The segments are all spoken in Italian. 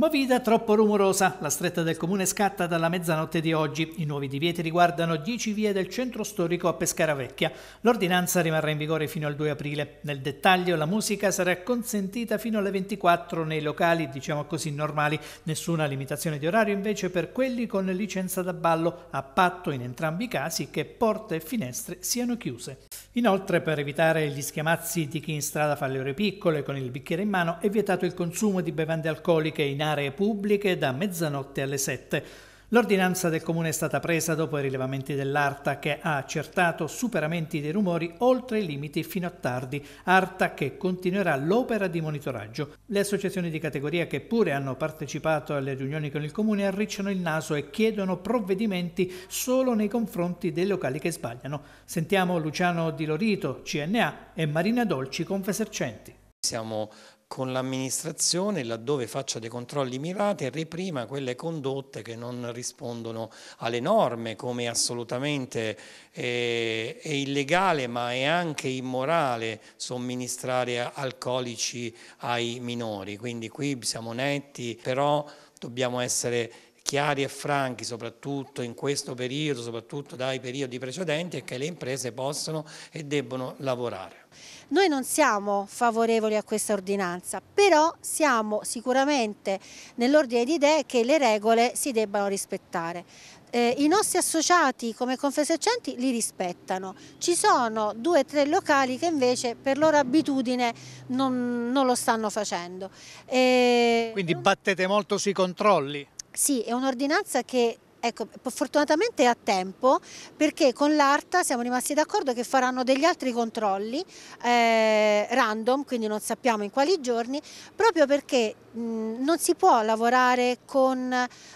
Movida troppo rumorosa, la stretta del comune scatta dalla mezzanotte di oggi. I nuovi divieti riguardano 10 vie del centro storico a Pescara Vecchia. L'ordinanza rimarrà in vigore fino al 2 aprile. Nel dettaglio la musica sarà consentita fino alle 24 nei locali, diciamo così, normali. Nessuna limitazione di orario invece per quelli con licenza da ballo, a patto in entrambi i casi che porte e finestre siano chiuse. Inoltre, per evitare gli schiamazzi di chi in strada fa le ore piccole con il bicchiere in mano, è vietato il consumo di bevande alcoliche in aree pubbliche da mezzanotte alle sette. L'ordinanza del comune è stata presa dopo i rilevamenti dell'ARTA che ha accertato superamenti dei rumori oltre i limiti fino a tardi. ARTA che continuerà l'opera di monitoraggio. Le associazioni di categoria che pure hanno partecipato alle riunioni con il comune arricciano il naso e chiedono provvedimenti solo nei confronti dei locali che sbagliano. Sentiamo Luciano Di Lorito, CNA, e Marina Dolci, Confesercenti. Siamo con l'amministrazione laddove faccia dei controlli mirati e reprima quelle condotte che non rispondono alle norme come assolutamente eh, è illegale ma è anche immorale somministrare alcolici ai minori quindi qui siamo netti però dobbiamo essere chiari e franchi, soprattutto in questo periodo, soprattutto dai periodi precedenti, è che le imprese possono e debbono lavorare. Noi non siamo favorevoli a questa ordinanza, però siamo sicuramente nell'ordine di idee che le regole si debbano rispettare. Eh, I nostri associati come Confesercenti li rispettano, ci sono due o tre locali che invece per loro abitudine non, non lo stanno facendo. Eh, Quindi battete molto sui controlli? Sì, è un'ordinanza che Ecco, fortunatamente è a tempo perché con l'ARTA siamo rimasti d'accordo che faranno degli altri controlli eh, random, quindi non sappiamo in quali giorni, proprio perché mh, mhmm, non si può lavorare con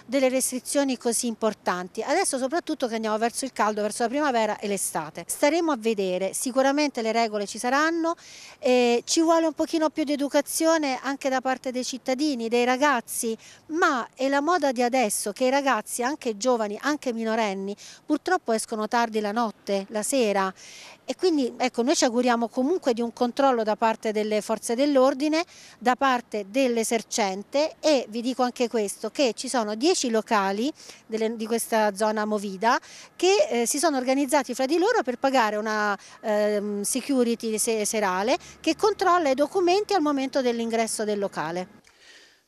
delle restrizioni così importanti. Adesso soprattutto che andiamo verso il caldo, verso la primavera e l'estate. Staremo a vedere, sicuramente le regole ci saranno, eh, ci vuole un pochino più di educazione anche da parte dei cittadini, dei ragazzi, ma è la moda di adesso che i ragazzi anche giovani, anche minorenni, purtroppo escono tardi la notte, la sera e quindi ecco, noi ci auguriamo comunque di un controllo da parte delle forze dell'ordine, da parte dell'esercente e vi dico anche questo, che ci sono dieci locali delle, di questa zona Movida che eh, si sono organizzati fra di loro per pagare una eh, security serale che controlla i documenti al momento dell'ingresso del locale.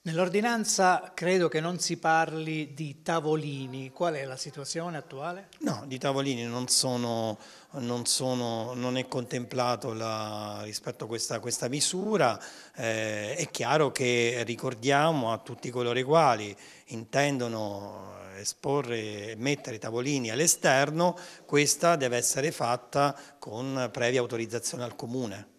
Nell'ordinanza credo che non si parli di tavolini, qual è la situazione attuale? No, di tavolini non, sono, non, sono, non è contemplato la, rispetto a questa, questa misura, eh, è chiaro che ricordiamo a tutti coloro i quali intendono esporre e mettere tavolini all'esterno, questa deve essere fatta con previa autorizzazione al comune.